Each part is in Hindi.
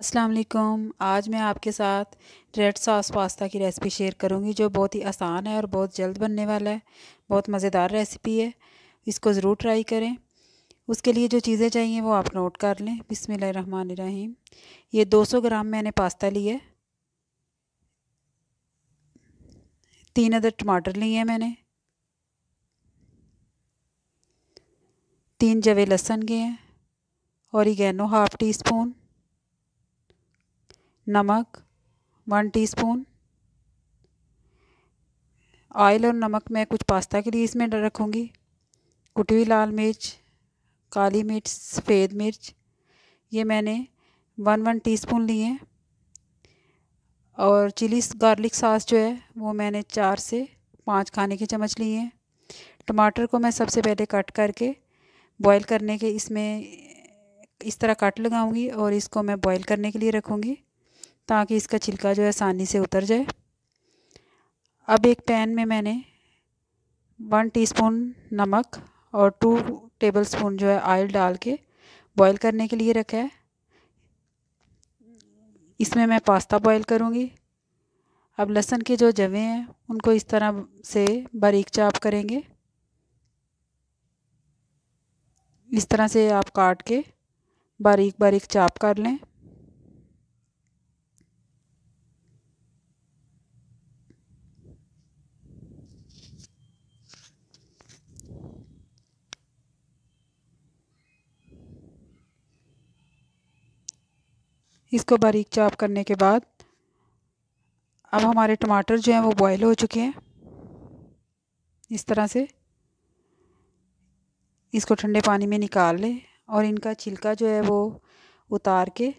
अस्सलाम वालेकुम आज मैं आपके साथ रेड सॉस पास्ता की रेसिपी शेयर करूंगी जो बहुत ही आसान है और बहुत जल्द बनने वाला है बहुत मज़ेदार रेसिपी है इसको ज़रूर ट्राई करें उसके लिए जो चीज़ें चाहिए वो आप नोट कर लें बिसमीम ये 200 ग्राम मैंने पास्ता लिया है तीन अदर टमाटर लिए हैं मैंने तीन जवे लहसन के हैं और ये गैनो हाफ़ टी स्पून नमक वन टीस्पून ऑयल और नमक मैं कुछ पास्ता के लिए इसमें रखूँगी कुटी हुई लाल मिर्च काली मिर्च सफ़ेद मिर्च ये मैंने वन वन टीस्पून लिए और चिली गार्लिक सास जो है वो मैंने चार से पाँच खाने के चम्मच लिए हैं टमाटर को मैं सबसे पहले कट करके बॉईल करने के इसमें इस तरह कट लगाऊंगी और इसको मैं बॉईल करने के लिए रखूँगी ताकि इसका छिलका जो है आसानी से उतर जाए अब एक पैन में मैंने वन टीस्पून नमक और टू टेबलस्पून जो है ऑयल डाल के बॉईल करने के लिए रखा है इसमें मैं पास्ता बॉईल करूँगी अब लहसुन के जो जवे हैं उनको इस तरह से बारीक चाप करेंगे इस तरह से आप काट के बारीक बारीक चाप कर लें इसको बारीक चाप करने के बाद अब हमारे टमाटर जो हैं वो बॉयल हो चुके हैं इस तरह से इसको ठंडे पानी में निकाल लें और इनका छिलका जो है वो उतार के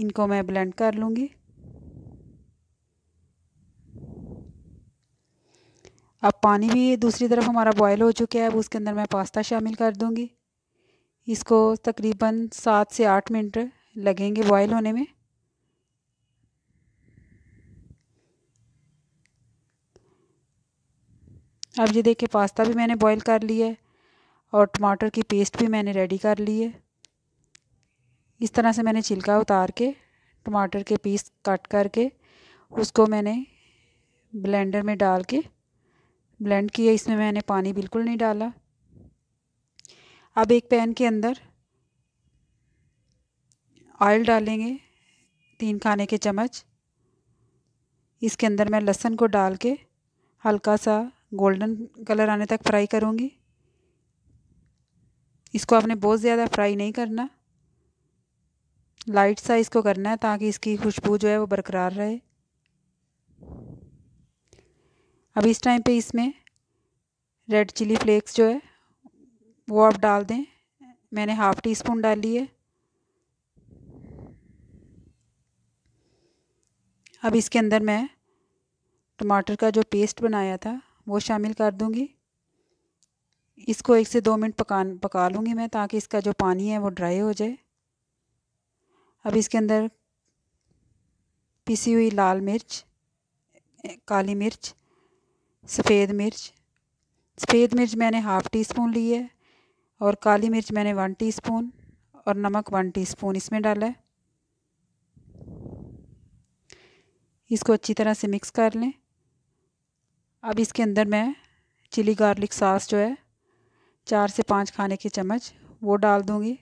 इनको मैं ब्लेंड कर लूँगी अब पानी भी दूसरी तरफ हमारा बॉयल हो चुका है अब उसके अंदर मैं पास्ता शामिल कर दूँगी इसको तकरीबन सात से आठ मिनट लगेंगे बॉयल होने में अब ये देखिए पास्ता भी मैंने बॉईल कर लिया है और टमाटर की पेस्ट भी मैंने रेडी कर ली है इस तरह से मैंने छिलका उतार के टमाटर के पीस कट करके उसको मैंने ब्लेंडर में डाल के ब्लेंड किया इसमें मैंने पानी बिल्कुल नहीं डाला अब एक पैन के अंदर ऑयल डालेंगे तीन खाने के चम्मच इसके अंदर मैं लहसुन को डाल के हल्का सा गोल्डन कलर आने तक फ्राई करूँगी इसको आपने बहुत ज़्यादा फ्राई नहीं करना लाइट सा इसको करना है ताकि इसकी खुशबू जो है वो बरकरार रहे अब इस टाइम पे इसमें रेड चिली फ्लेक्स जो है वो आप डाल दें मैंने हाफ़ टी स्पून डाली है अब इसके अंदर मैं टमाटर का जो पेस्ट बनाया था वो शामिल कर दूँगी इसको एक से दो मिनट पका पका लूँगी मैं ताकि इसका जो पानी है वो ड्राई हो जाए अब इसके अंदर पिसी हुई लाल मिर्च काली मिर्च सफ़ेद मिर्च सफ़ेद मिर्च मैंने हाफ़ टी स्पून ली है और काली मिर्च मैंने वन टीस्पून और नमक वन टीस्पून इसमें डाला है इसको अच्छी तरह से मिक्स कर लें अब इसके अंदर मैं चिली गार्लिक सास जो है चार से पाँच खाने के चम्मच वो डाल दूँगी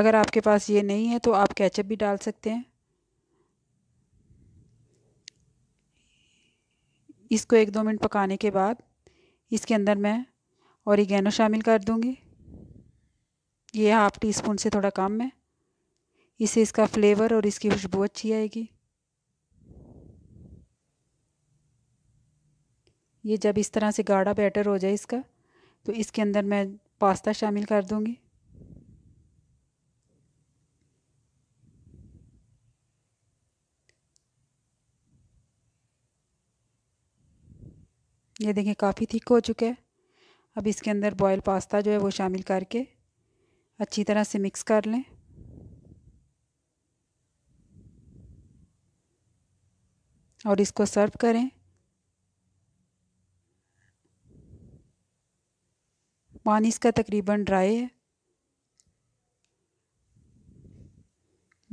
अगर आपके पास ये नहीं है तो आप केचप भी डाल सकते हैं इसको एक दो मिनट पकाने के बाद इसके अंदर मैं औरिगेनो शामिल कर दूँगी ये हाफ़ टी स्पून से थोड़ा कम है इससे इसका फ्लेवर और इसकी खुशबू अच्छी आएगी ये जब इस तरह से गाढ़ा बैटर हो जाए इसका तो इसके अंदर मैं पास्ता शामिल कर दूँगी ये देखें काफ़ी थिक हो चुका है अब इसके अंदर बॉयल पास्ता जो है वो शामिल करके अच्छी तरह से मिक्स कर लें और इसको सर्व करें पानी इसका तकरीबन ड्राई है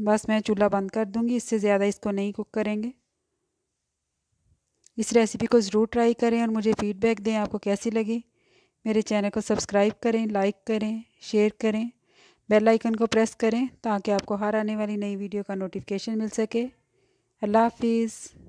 बस मैं चूल्हा बंद कर दूंगी इससे ज़्यादा इसको नहीं कुक करेंगे इस रेसिपी को ज़रूर ट्राई करें और मुझे फ़ीडबैक दें आपको कैसी लगी मेरे चैनल को सब्सक्राइब करें लाइक करें शेयर करें बेल आइकन को प्रेस करें ताकि आपको हर आने वाली नई वीडियो का नोटिफिकेशन मिल सके अल्लाह हाफिज़